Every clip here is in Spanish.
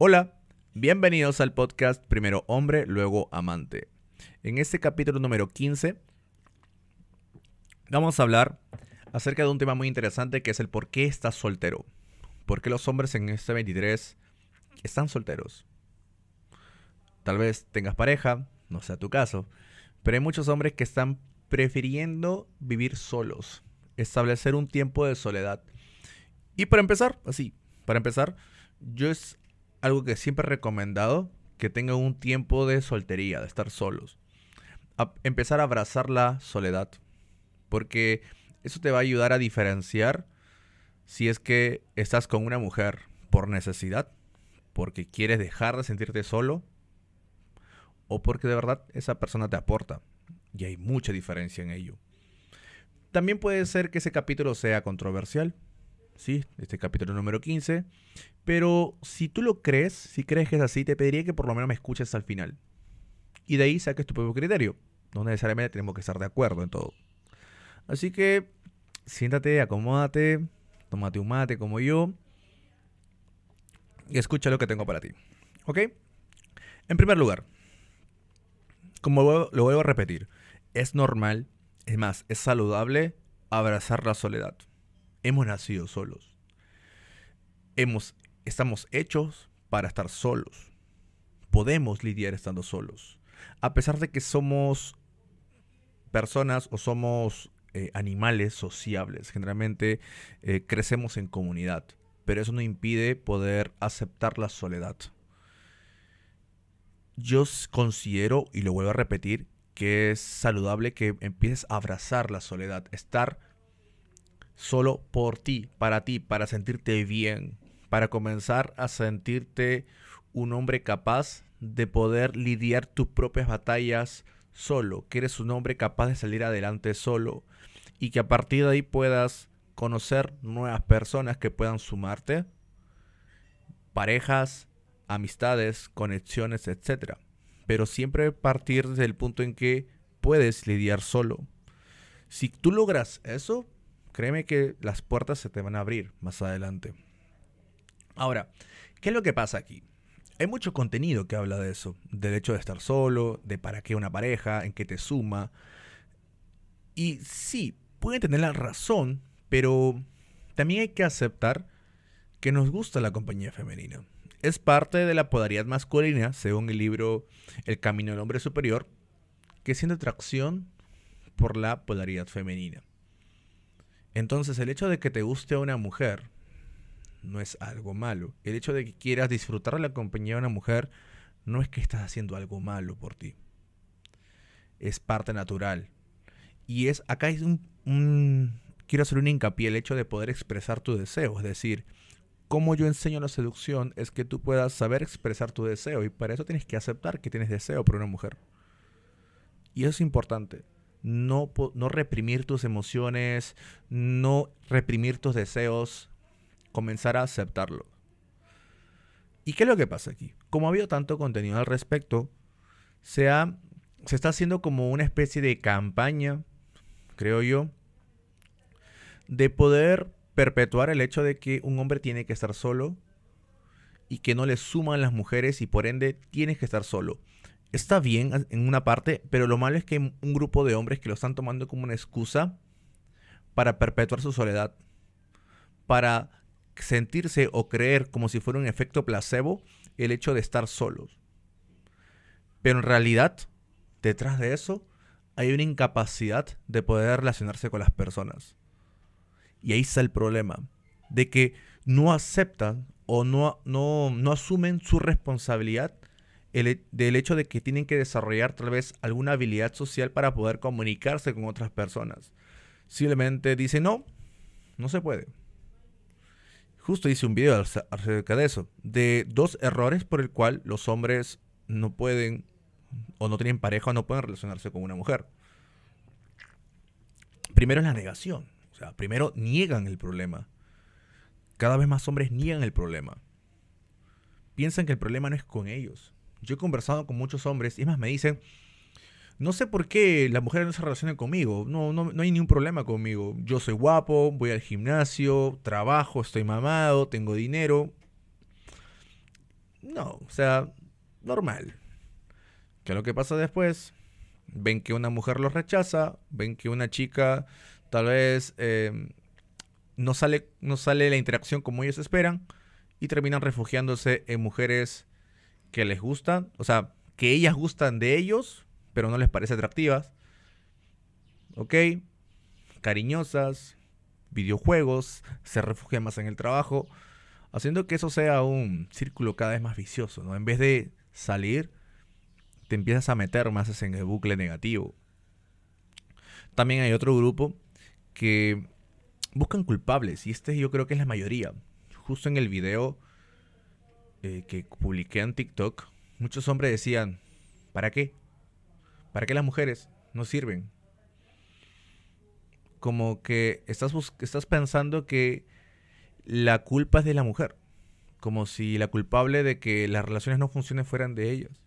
Hola, bienvenidos al podcast Primero Hombre, luego Amante. En este capítulo número 15 vamos a hablar acerca de un tema muy interesante que es el por qué estás soltero. ¿Por qué los hombres en este 23 están solteros? Tal vez tengas pareja, no sea tu caso, pero hay muchos hombres que están prefiriendo vivir solos, establecer un tiempo de soledad. Y para empezar, así, para empezar, yo es algo que siempre he recomendado, que tenga un tiempo de soltería, de estar solos. empezar a abrazar la soledad, porque eso te va a ayudar a diferenciar si es que estás con una mujer por necesidad, porque quieres dejar de sentirte solo, o porque de verdad esa persona te aporta. Y hay mucha diferencia en ello. También puede ser que ese capítulo sea controversial, ¿sí? Este capítulo número 15. Pero si tú lo crees, si crees que es así, te pediría que por lo menos me escuches al final. Y de ahí saques tu propio criterio. No necesariamente tenemos que estar de acuerdo en todo. Así que siéntate, acomódate, tómate un mate como yo y escucha lo que tengo para ti. ¿Ok? En primer lugar, como lo vuelvo a repetir, es normal, es más, es saludable abrazar la soledad. Hemos nacido solos. Hemos, estamos hechos para estar solos. Podemos lidiar estando solos. A pesar de que somos personas o somos eh, animales sociables, generalmente eh, crecemos en comunidad, pero eso no impide poder aceptar la soledad. Yo considero, y lo vuelvo a repetir, que es saludable que empieces a abrazar la soledad, estar solo por ti, para ti, para sentirte bien, para comenzar a sentirte un hombre capaz de poder lidiar tus propias batallas solo, que eres un hombre capaz de salir adelante solo y que a partir de ahí puedas conocer nuevas personas que puedan sumarte, parejas, amistades, conexiones, etc. Pero siempre partir desde el punto en que puedes lidiar solo. Si tú logras eso, Créeme que las puertas se te van a abrir más adelante. Ahora, ¿qué es lo que pasa aquí? Hay mucho contenido que habla de eso, del hecho de estar solo, de para qué una pareja, en qué te suma. Y sí, pueden tener la razón, pero también hay que aceptar que nos gusta la compañía femenina. Es parte de la polaridad masculina, según el libro El Camino del Hombre Superior, que siente atracción por la polaridad femenina. Entonces el hecho de que te guste a una mujer no es algo malo. El hecho de que quieras disfrutar la compañía de una mujer no es que estás haciendo algo malo por ti. Es parte natural. Y es acá es un, quiero hacer un hincapié el hecho de poder expresar tu deseo, es decir, como yo enseño la seducción es que tú puedas saber expresar tu deseo y para eso tienes que aceptar que tienes deseo por una mujer. Y eso es importante no, no reprimir tus emociones, no reprimir tus deseos, comenzar a aceptarlo. ¿Y qué es lo que pasa aquí? Como ha habido tanto contenido al respecto, se, se está haciendo como una especie de campaña, creo yo, de poder perpetuar el hecho de que un hombre tiene que estar solo y que no le suman las mujeres y por ende tienes que estar solo está bien en una parte, pero lo malo es que hay un grupo de hombres que lo están tomando como una excusa para perpetuar su soledad, para sentirse o creer como si fuera un efecto placebo el hecho de estar solos. Pero en realidad, detrás de eso, hay una incapacidad de poder relacionarse con las personas. Y ahí está el problema, de que no aceptan o no, no, no asumen su responsabilidad del hecho de que tienen que desarrollar tal vez alguna habilidad social para poder comunicarse con otras personas. Simplemente dice, no, no se puede. Justo hice un video acerca de eso, de dos errores por el cual los hombres no pueden o no tienen pareja o no pueden relacionarse con una mujer. Primero es la negación, o sea, primero niegan el problema. Cada vez más hombres niegan el problema. Piensan que el problema no es con ellos, yo he conversado con muchos hombres y más me dicen, no sé por qué las mujeres no se relacionan conmigo, no, no, hay ningún problema conmigo. Yo soy guapo, voy al gimnasio, trabajo, estoy mamado, tengo dinero. No, o sea, normal. que lo que pasa después? Ven que una mujer los rechaza, ven que una chica tal vez em, no, sale, no sale la interacción como ellos esperan y terminan refugiándose en mujeres que les gustan, o sea, que ellas gustan de ellos, pero no les parece atractivas. ¿Ok? Cariñosas, videojuegos, se refugian más en el trabajo, haciendo que eso sea un círculo cada vez más vicioso, ¿no? En vez de salir, te empiezas a meter más en el bucle negativo. También hay otro grupo que buscan culpables, y este yo creo que es la mayoría. Justo en el video eh, que publiqué en TikTok, muchos hombres decían, ¿para qué? ¿Para qué las mujeres no sirven? Como que estás, estás pensando que la culpa es de la mujer, como si la culpable de que las relaciones no funcionen fueran de ellas.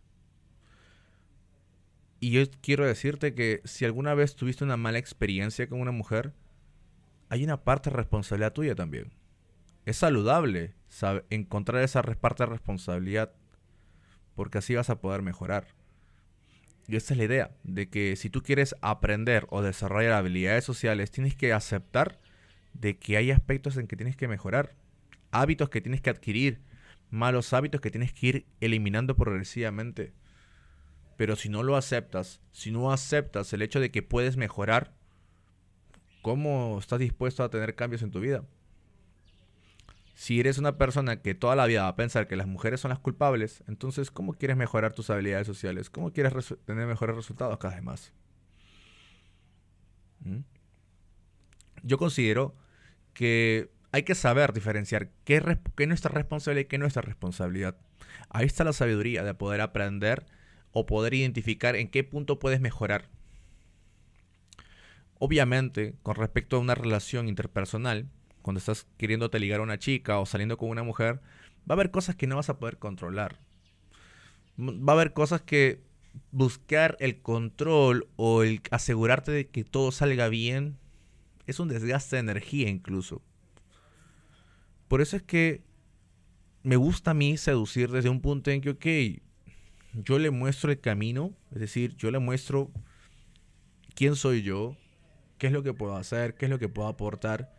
Y yo quiero decirte que si alguna vez tuviste una mala experiencia con una mujer, hay una parte responsabilidad tuya también es saludable encontrar esa parte de responsabilidad porque así vas a poder mejorar. Y esta es la idea, de que si tú quieres aprender o desarrollar habilidades sociales, tienes que aceptar de que hay aspectos en que tienes que mejorar, hábitos que tienes que adquirir, malos hábitos que tienes que ir eliminando progresivamente. Pero si no lo aceptas, si no aceptas el hecho de que puedes mejorar, ¿cómo estás dispuesto a tener cambios en tu vida? Si eres una persona que toda la vida va a pensar que las mujeres son las culpables, entonces ¿cómo quieres mejorar tus habilidades sociales? ¿Cómo quieres tener mejores resultados cada vez más? ¿Mm? Yo considero que hay que saber diferenciar qué, qué es nuestra responsabilidad y qué no es nuestra responsabilidad. Ahí está la sabiduría de poder aprender o poder identificar en qué punto puedes mejorar. Obviamente, con respecto a una relación interpersonal, cuando estás queriéndote ligar a una chica o saliendo con una mujer, va a haber cosas que no vas a poder controlar. Va a haber cosas que buscar el control o el asegurarte de que todo salga bien es un desgaste de energía incluso. Por eso es que me gusta a mí seducir desde un punto en que, ok, yo le muestro el camino, es decir, yo le muestro quién soy yo, qué es lo que puedo hacer, qué es lo que puedo aportar,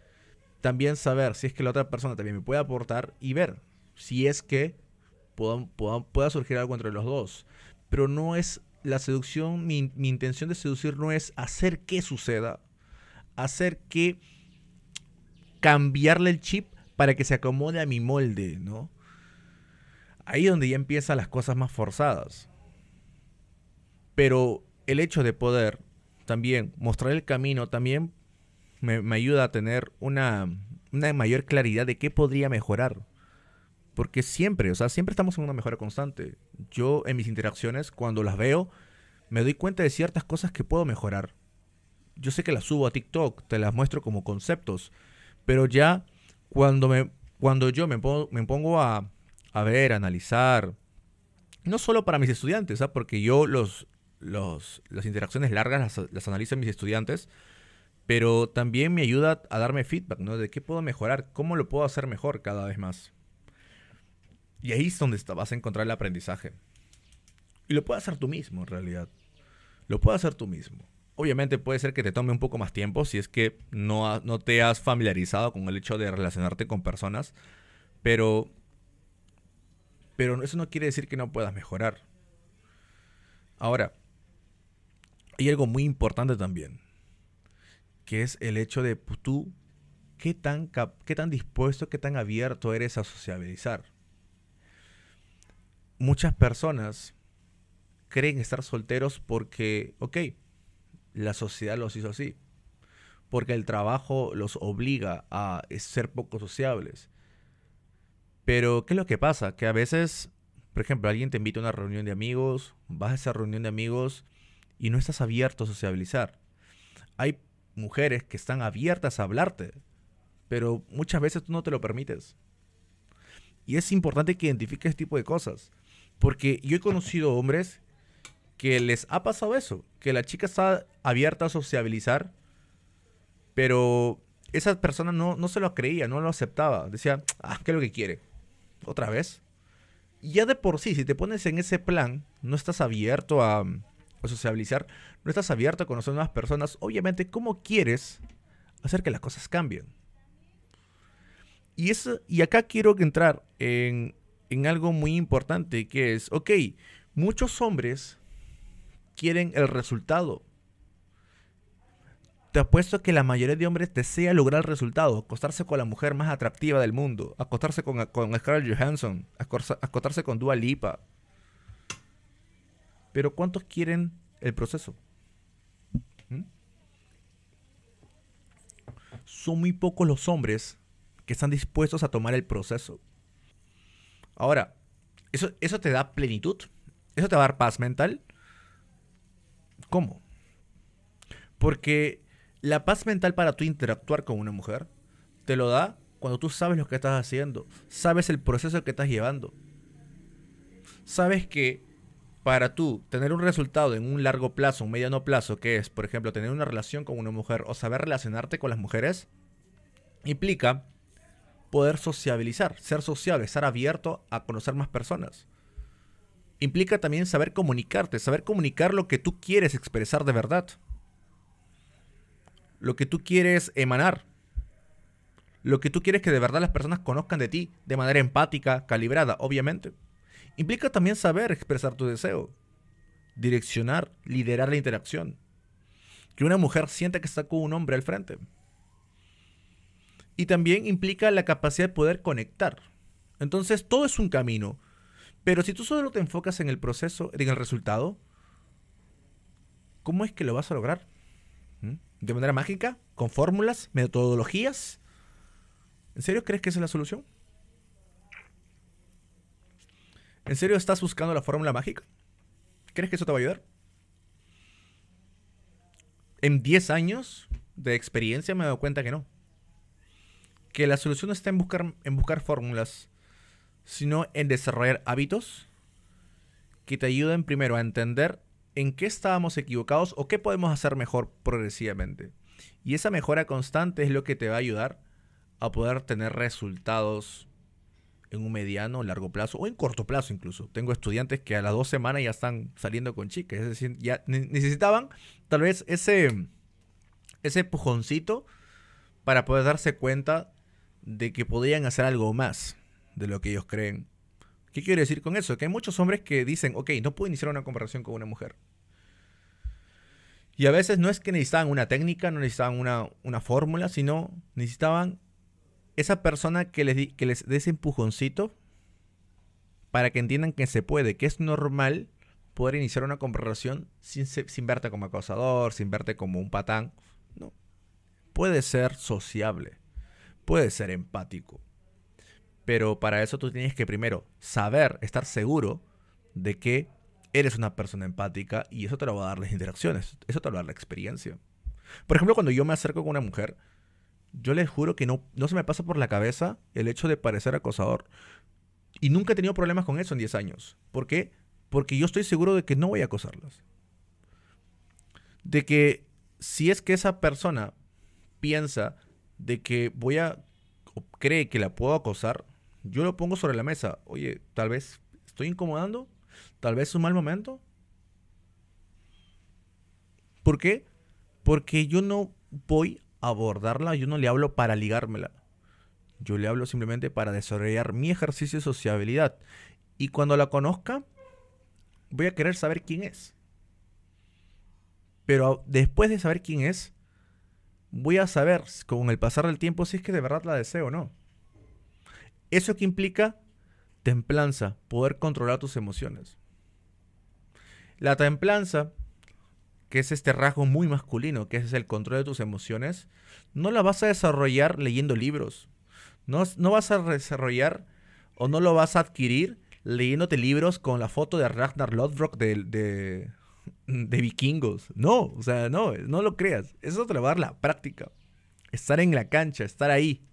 también saber si es que la otra persona también me puede aportar y ver si es que pueda, surgir algo entre los dos. Pero no es la seducción, mi, intención de seducir no es hacer que suceda, hacer que cambiarle el chip para que se acomode a mi molde, ¿no? Ahí es donde ya empiezan las cosas más forzadas. Pero el hecho de poder también mostrar el camino también me, ayuda a tener una, mayor claridad de qué podría mejorar. Porque siempre, o sea, siempre estamos en una mejora constante. Yo en mis interacciones, cuando las veo, me doy cuenta de ciertas cosas que puedo mejorar. Yo sé que las subo a TikTok, te las muestro como conceptos, pero ya cuando, me, cuando yo me, pongo, me pongo a, ver, analizar, no solo para mis estudiantes, ¿ah? porque yo los, las interacciones largas las, las analizo mis estudiantes, pero también me ayuda a darme feedback, ¿no? De qué puedo mejorar, cómo lo puedo hacer mejor cada vez más. Y ahí es donde vas a encontrar el aprendizaje. Y lo puedes hacer tú mismo, en realidad. Lo puedes hacer tú mismo. Obviamente puede ser que te tome un poco más tiempo si es que no, te has familiarizado con el hecho de relacionarte con personas, pero, pero eso no quiere decir que no puedas mejorar. Ahora, hay algo muy importante también que es el hecho de pues, tú, qué tan, qué tan dispuesto, qué tan abierto eres a sociabilizar. Muchas personas creen estar solteros porque, ok, la sociedad los hizo así, porque el trabajo los obliga a ser poco sociables. Pero, ¿qué es lo que pasa? Que a veces, por ejemplo, alguien te invita a una reunión de amigos, vas a esa reunión de amigos y no estás abierto a sociabilizar. Hay mujeres que están abiertas a hablarte, pero muchas veces tú no te lo permites. Y es importante que identifiques este tipo de cosas, porque yo he conocido hombres que les ha pasado eso, que la chica está abierta a sociabilizar, pero esa persona no, no se lo creía, no lo aceptaba, decía, ah, ¿qué es lo que quiere? Otra vez. Y ya de por sí, si te pones en ese plan, no estás abierto a, o no estás abierto a conocer nuevas personas, obviamente, ¿cómo quieres hacer que las cosas cambien? Y, eso, y acá quiero entrar en, en algo muy importante que es, ok, muchos hombres quieren el resultado. Te apuesto que la mayoría de hombres desea lograr el resultado, acostarse con la mujer más atractiva del mundo, acostarse con, con Scarlett Johansson, acostarse con Dua Lipa, pero ¿cuántos quieren el proceso? ¿Mm? Son muy pocos los hombres que están dispuestos a tomar el proceso. Ahora, ¿eso, eso te da plenitud? ¿Eso te va a dar paz mental? ¿Cómo? Porque la paz mental para tú interactuar con una mujer te lo da cuando tú sabes lo que estás haciendo, sabes el proceso que estás llevando, sabes que para tú tener un resultado en un largo plazo, un mediano plazo, que es, por ejemplo, tener una relación con una mujer o saber relacionarte con las mujeres, implica poder sociabilizar, ser sociable, estar abierto a conocer más personas. Implica también saber comunicarte, saber comunicar lo que tú quieres expresar de verdad, lo que tú quieres emanar, lo que tú quieres que de verdad las personas conozcan de ti de manera empática, calibrada, obviamente. Implica también saber expresar tu deseo, direccionar, liderar la interacción. Que una mujer sienta que está con un hombre al frente. Y también implica la capacidad de poder conectar. Entonces todo es un camino. Pero si tú solo te enfocas en el proceso, en el resultado, ¿cómo es que lo vas a lograr? ¿Mm? ¿De manera mágica? ¿Con fórmulas? ¿Metodologías? ¿En serio crees que esa es la solución? ¿En serio estás buscando la fórmula mágica? ¿Crees que eso te va a ayudar? En 10 años de experiencia me he dado cuenta que no. Que la solución no está en buscar, en buscar fórmulas, sino en desarrollar hábitos que te ayuden primero a entender en qué estábamos equivocados o qué podemos hacer mejor progresivamente. Y esa mejora constante es lo que te va a ayudar a poder tener resultados en un mediano, largo plazo o en corto plazo incluso. Tengo estudiantes que a las dos semanas ya están saliendo con chicas, es decir, ya necesitaban tal vez ese, ese empujoncito para poder darse cuenta de que podían hacer algo más de lo que ellos creen. ¿Qué quiero decir con eso? Que hay muchos hombres que dicen, ok, no puedo iniciar una conversación con una mujer. Y a veces no es que necesitaban una técnica, no necesitaban una, una fórmula, sino necesitaban esa persona que les, que les dé ese empujoncito para que entiendan que se puede, que es normal poder iniciar una conversación sin, sin verte como acosador, sin verte como un patán. No. Puede ser sociable, puede ser empático. Pero para eso tú tienes que primero saber, estar seguro de que eres una persona empática y eso te lo va a dar las interacciones, eso te lo va a dar la experiencia. Por ejemplo, cuando yo me acerco con una mujer, yo les juro que no, no se me pasa por la cabeza el hecho de parecer acosador. Y nunca he tenido problemas con eso en 10 años. ¿Por qué? Porque yo estoy seguro de que no voy a acosarlas. De que si es que esa persona piensa de que voy a cree que la puedo acosar, yo lo pongo sobre la mesa. Oye, tal vez estoy incomodando, tal vez es un mal momento. ¿Por qué? Porque yo no voy abordarla, yo no le hablo para ligármela. Yo le hablo simplemente para desarrollar mi ejercicio de sociabilidad. Y cuando la conozca, voy a querer saber quién es. Pero después de saber quién es, voy a saber con el pasar del tiempo si es que de verdad la deseo o no. Eso que implica templanza, poder controlar tus emociones. La templanza que es este rasgo muy masculino, que es el control de tus emociones, no la vas a desarrollar leyendo libros. No, no vas a desarrollar o no lo vas a adquirir leyéndote libros con la foto de Ragnar Lodbrok de, de, vikingos. No, o sea, no, no lo creas. Eso te lo va a dar la práctica. Estar en la cancha, estar ahí,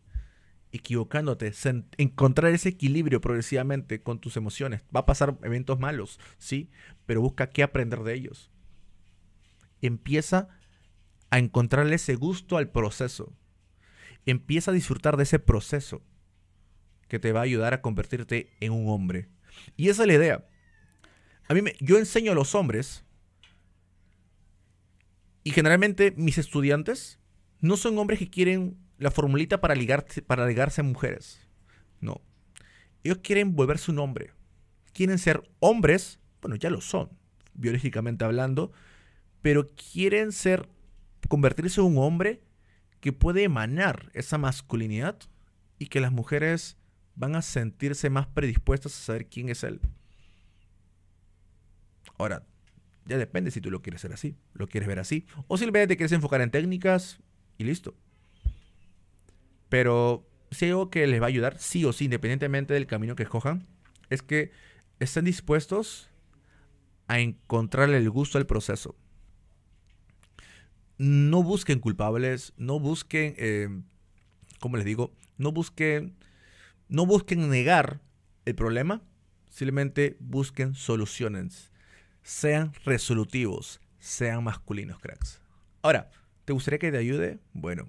equivocándote, encontrar ese equilibrio progresivamente con tus emociones. Va a pasar eventos malos, sí, pero busca qué aprender de ellos empieza a encontrarle ese gusto al proceso. Empieza a disfrutar de ese proceso que te va a ayudar a convertirte en un hombre. Y esa es la idea. A mí yo enseño a los hombres y generalmente mis estudiantes no son hombres que quieren la formulita para, ligarse, para ligarse a mujeres. No. Ellos quieren volverse un hombre. Quieren ser hombres. Bueno, ya lo son, biológicamente hablando pero quieren ser, convertirse en un hombre que puede emanar esa masculinidad y que las mujeres van a sentirse más predispuestas a saber quién es él. Ahora, ya depende si tú lo quieres ser así, lo quieres ver así, o si te quieres enfocar en técnicas y listo. Pero si hay algo que les va a ayudar, sí o sí, independientemente del camino que escojan, es que estén dispuestos a encontrarle el gusto al proceso no busquen culpables, no busquen, em, ¿cómo les digo? No busquen, no busquen negar el problema, simplemente busquen soluciones. Sean resolutivos, sean masculinos, cracks. Ahora, ¿te gustaría que te ayude? Bueno,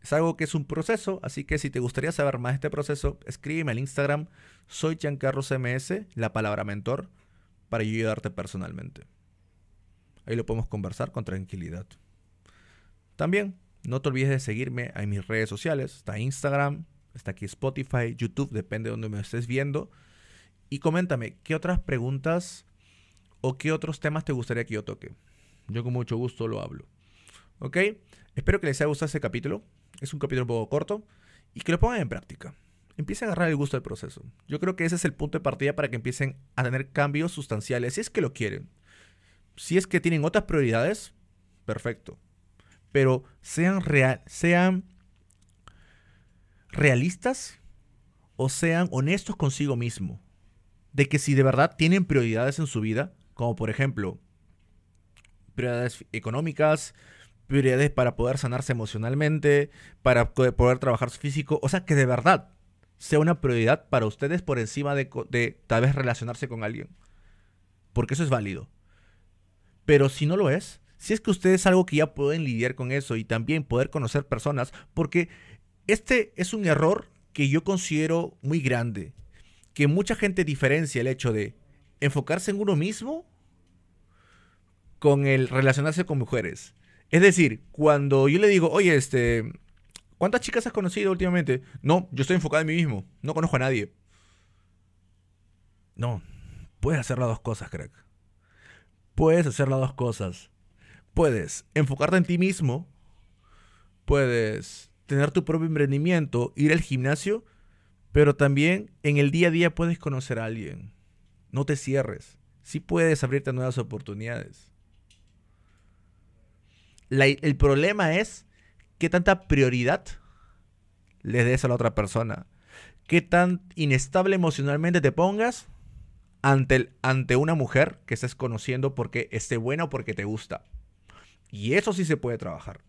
es algo que es un proceso, así que si te gustaría saber más de este proceso, escríbeme al Instagram, soy Cms, la palabra mentor, para ayudarte personalmente. Ahí lo podemos conversar con tranquilidad. También no te olvides de seguirme en mis redes sociales. Está Instagram, está aquí Spotify, YouTube, depende de donde me estés viendo. Y coméntame, ¿qué otras preguntas o qué otros temas te gustaría que yo toque? Yo con mucho gusto lo hablo. ¿Ok? Espero que les haya gustado este capítulo. Es un capítulo un poco corto. Y que lo pongan en práctica. Empiecen a agarrar el gusto del proceso. Yo creo que ese es el punto de partida para que empiecen a tener cambios sustanciales, si es que lo quieren. Si es que tienen otras prioridades, perfecto pero sean, real, sean realistas o sean honestos consigo mismo. De que si de verdad tienen prioridades en su vida, como por ejemplo prioridades económicas, prioridades para poder sanarse emocionalmente, para poder trabajar físico, o sea, que de verdad sea una prioridad para ustedes por encima de tal vez relacionarse con alguien. Porque eso es válido. Pero si no lo es, si es que ustedes es algo que ya pueden lidiar con eso y también poder conocer personas, porque este es un error que yo considero muy grande, que mucha gente diferencia el hecho de enfocarse en uno mismo con el relacionarse con mujeres. Es decir, cuando yo le digo, oye, este, ¿cuántas chicas has conocido últimamente? No, yo estoy enfocado en mí mismo, no conozco a nadie. No, puedes hacer las dos cosas, crack. Puedes hacer las dos cosas puedes enfocarte en ti mismo, puedes tener tu propio emprendimiento, ir al gimnasio, pero también en el día a día puedes conocer a alguien. No te cierres. Sí puedes abrirte a nuevas oportunidades. el problema es qué tanta prioridad le des a la otra persona. Qué tan inestable emocionalmente te pongas ante, el, ante una mujer que estés conociendo porque esté buena o porque te gusta. Y eso sí se puede trabajar.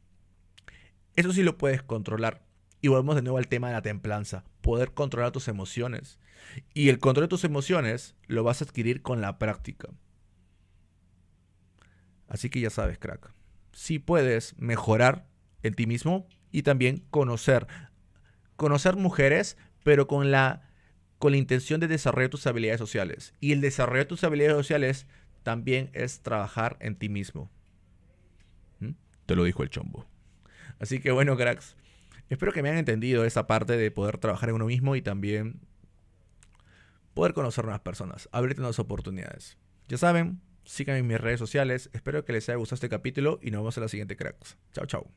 Eso sí lo puedes controlar. Y volvemos de nuevo al tema de la templanza, poder controlar tus emociones. Y el control de tus emociones lo vas a adquirir con la práctica. Así que ya sabes, crack, si sí puedes mejorar en ti mismo y también conocer. Conocer mujeres, pero con la, con la intención de desarrollar tus habilidades sociales. Y el desarrollo de tus habilidades sociales también es trabajar en ti mismo. Te lo dijo el chombo. Así que bueno, cracks. Espero que me hayan entendido esa parte de poder trabajar en uno mismo y también poder conocer nuevas personas, abrirte nuevas oportunidades. Ya saben, síganme en mis redes sociales. Espero que les haya gustado este capítulo y nos vemos en la siguiente, cracks. Chao, chao.